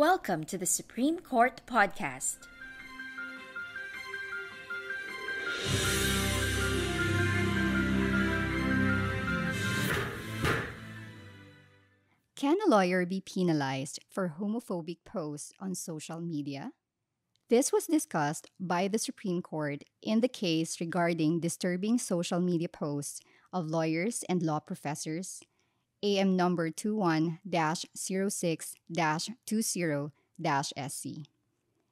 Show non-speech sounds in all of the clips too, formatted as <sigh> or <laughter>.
Welcome to the Supreme Court Podcast. Can a lawyer be penalized for homophobic posts on social media? This was discussed by the Supreme Court in the case regarding disturbing social media posts of lawyers and law professors AM number 21-06-20-SC.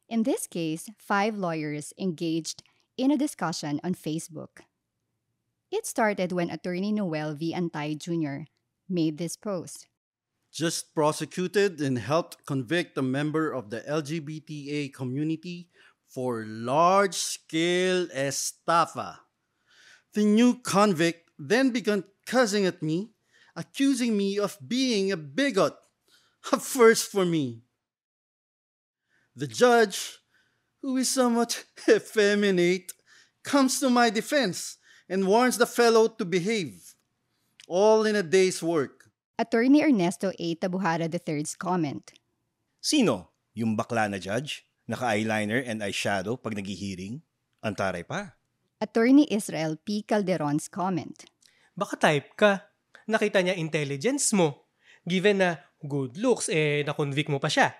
In this case, five lawyers engaged in a discussion on Facebook. It started when attorney Noel V. Antay Jr. made this post. Just prosecuted and helped convict a member of the LGBTA community for large scale estafa. The new convict then began cussing at me accusing me of being a bigot, a first for me. The judge, who is somewhat <laughs> effeminate, comes to my defense and warns the fellow to behave, all in a day's work. Attorney Ernesto A. Tabuhara III's comment. Sino? Yung bakla na judge? Naka-eyeliner and eyeshadow pag naghihiring? Antaray pa. Attorney Israel P. Calderon's comment. Baka type ka nakita niya intelligence mo. Given na good looks, eh, na-convict mo pa siya.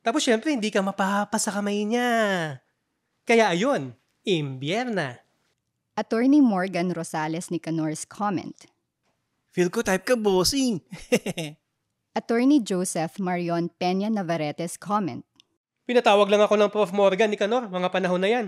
Tapos syempre, hindi ka mapapasa kamay niya. Kaya ayun, imbierna. Attorney Morgan Rosales Nicanor's comment. Feel ko type ka, bossing. <laughs> Attorney Joseph Marion Peña Navarrete's comment. Pinatawag lang ako ng Prof. Morgan ni Canor mga panahon na yan.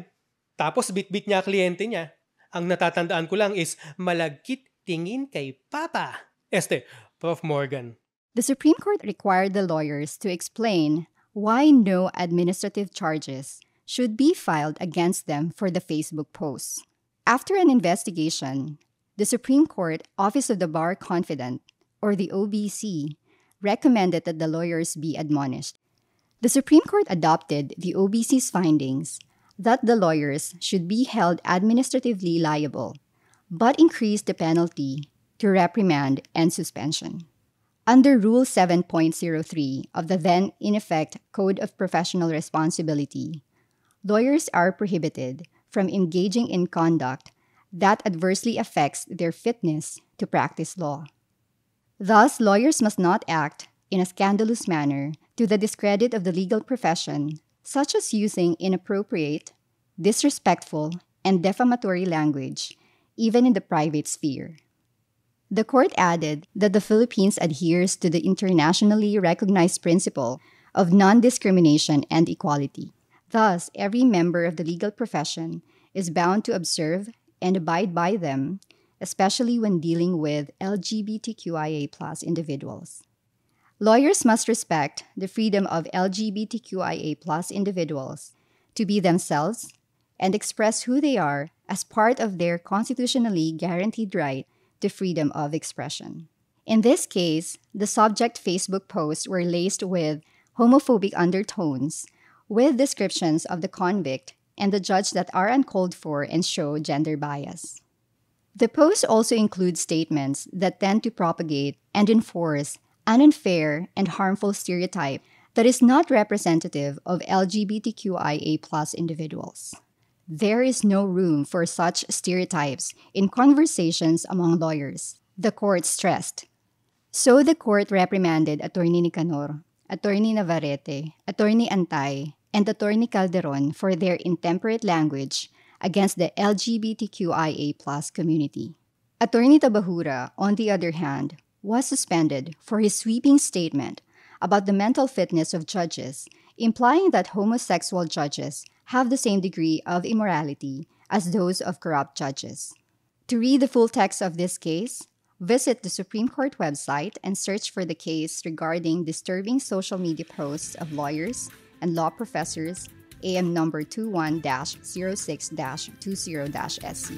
Tapos bitbit niya kliyente niya. Ang natatandaan ko lang is malagkit tingin kay Papa. Este, Prof. Morgan. The Supreme Court required the lawyers to explain why no administrative charges should be filed against them for the Facebook posts. After an investigation, the Supreme Court Office of the Bar Confident, or the OBC, recommended that the lawyers be admonished. The Supreme Court adopted the OBC's findings that the lawyers should be held administratively liable but increased the penalty to reprimand and suspension. Under Rule 7.03 of the then in effect Code of Professional Responsibility, lawyers are prohibited from engaging in conduct that adversely affects their fitness to practice law. Thus, lawyers must not act in a scandalous manner to the discredit of the legal profession, such as using inappropriate, disrespectful, and defamatory language even in the private sphere. The court added that the Philippines adheres to the internationally recognized principle of non discrimination and equality. Thus, every member of the legal profession is bound to observe and abide by them, especially when dealing with LGBTQIA individuals. Lawyers must respect the freedom of LGBTQIA individuals to be themselves and express who they are as part of their constitutionally guaranteed right to freedom of expression. In this case, the subject Facebook posts were laced with homophobic undertones, with descriptions of the convict and the judge that are uncalled for and show gender bias. The posts also include statements that tend to propagate and enforce an unfair and harmful stereotype that is not representative of LGBTQIA individuals. There is no room for such stereotypes in conversations among lawyers, the court stressed. So the court reprimanded Attorney Nicanor, Attorney Navarrete, Attorney Antay, and Attorney Calderon for their intemperate language against the LGBTQIA community. Attorney Tabahura, on the other hand, was suspended for his sweeping statement about the mental fitness of judges implying that homosexual judges have the same degree of immorality as those of corrupt judges. To read the full text of this case, visit the Supreme Court website and search for the case regarding disturbing social media posts of lawyers and law professors AM number 21 06 20 SC.